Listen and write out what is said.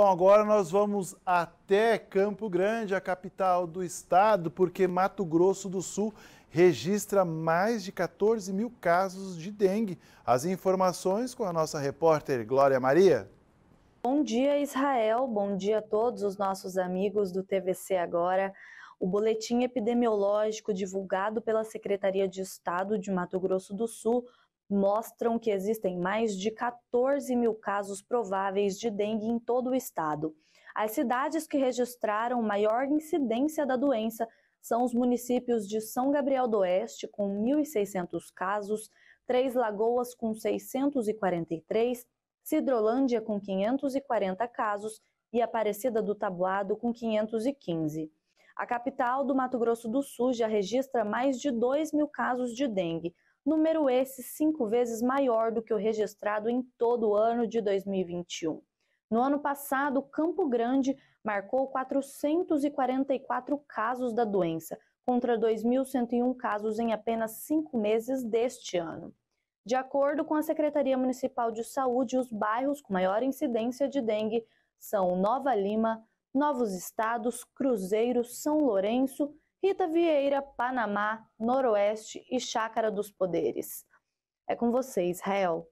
Bom, agora nós vamos até Campo Grande, a capital do estado, porque Mato Grosso do Sul registra mais de 14 mil casos de dengue. As informações com a nossa repórter Glória Maria. Bom dia, Israel. Bom dia a todos os nossos amigos do TVC Agora. O boletim epidemiológico divulgado pela Secretaria de Estado de Mato Grosso do Sul mostram que existem mais de 14 mil casos prováveis de dengue em todo o estado. As cidades que registraram maior incidência da doença são os municípios de São Gabriel do Oeste, com 1.600 casos, Três Lagoas, com 643, Cidrolândia, com 540 casos e Aparecida do Tabuado, com 515. A capital do Mato Grosso do Sul já registra mais de 2 mil casos de dengue, número esse cinco vezes maior do que o registrado em todo o ano de 2021. No ano passado, Campo Grande marcou 444 casos da doença, contra 2.101 casos em apenas cinco meses deste ano. De acordo com a Secretaria Municipal de Saúde, os bairros com maior incidência de dengue são Nova Lima, Novos Estados, Cruzeiro, São Lourenço Rita Vieira, Panamá, Noroeste e Chácara dos Poderes. É com você, Israel.